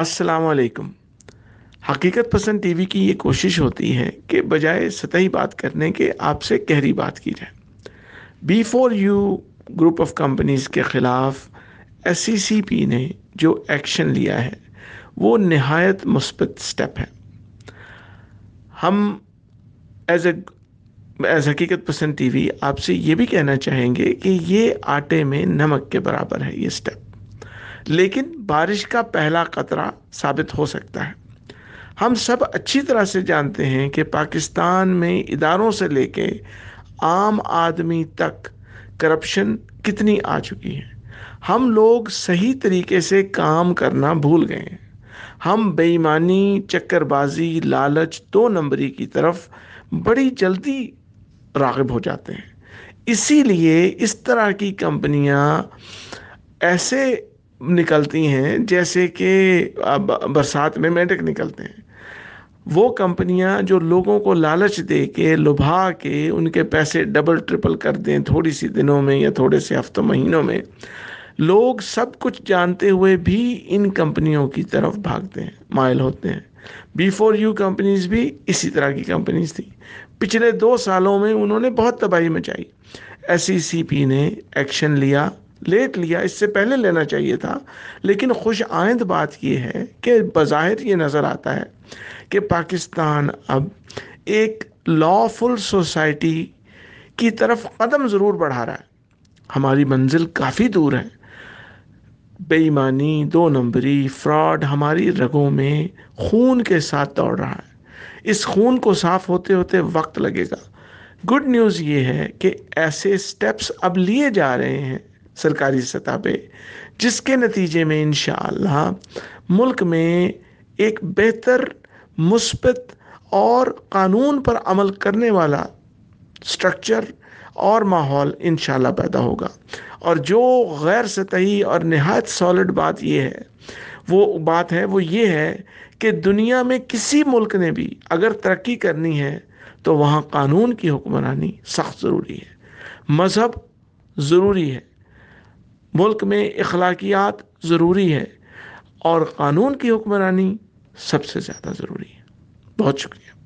असलकम हकीकत पसंद टीवी की ये कोशिश होती है कि बजाय सतही बात करने के आपसे गहरी बात की जाए B four U group of companies के ख़िलाफ़ एस e ने जो एक्शन लिया है वो नहायत मुस्बत स्टेप है हम एज ए एज हकीकत पसंद टीवी आपसे ये भी कहना चाहेंगे कि ये आटे में नमक के बराबर है ये स्टेप लेकिन बारिश का पहला कतरा साबित हो सकता है हम सब अच्छी तरह से जानते हैं कि पाकिस्तान में इदारों से लेके आम आदमी तक करप्शन कितनी आ चुकी है हम लोग सही तरीके से काम करना भूल गए हैं हम बेईमानी चक्करबाजी लालच दो नंबरी की तरफ बड़ी जल्दी रागब हो जाते हैं इसीलिए इस तरह की कंपनियां ऐसे निकलती हैं जैसे कि बरसात में मेंढक निकलते हैं वो कंपनियां जो लोगों को लालच दे के लुभा के उनके पैसे डबल ट्रिपल कर दें थोड़ी सी दिनों में या थोड़े से हफ्तों महीनों में लोग सब कुछ जानते हुए भी इन कंपनियों की तरफ भागते हैं मायल होते हैं बी फोर यू कंपनीज भी इसी तरह की कंपनीज थी पिछले दो सालों में उन्होंने बहुत तबाही मचाई एस e ने एक्शन लिया लेट लिया इससे पहले लेना चाहिए था लेकिन खुश आइंद बात यह है कि बज़ाहिर ये नज़र आता है कि पाकिस्तान अब एक लॉफुल सोसाइटी की तरफ कदम ज़रूर बढ़ा रहा है हमारी मंजिल काफ़ी दूर है बेईमानी दो नंबरी फ्रॉड हमारी रगों में खून के साथ दौड़ रहा है इस खून को साफ होते होते वक्त लगेगा गुड न्यूज़ ये है कि ऐसे स्टेप्स अब लिए जा रहे हैं सरकारी सतह पे जिसके नतीजे में इन मुल्क में एक बेहतर मुस्बत और कानून पर अमल करने वाला स्ट्रक्चर और माहौल इन पैदा होगा और जो गैर सतही और नहायत सॉलिड बात यह है वो बात है वो ये है कि दुनिया में किसी मुल्क ने भी अगर तरक्की करनी है तो वहाँ कानून की हुक्मरानी सख्त ज़रूरी है मज़हब ज़रूरी है मुल्क में अखलाकियात ज़रूरी है और क़ानून की हुक्मरानी सबसे ज़्यादा ज़रूरी है बहुत शुक्रिया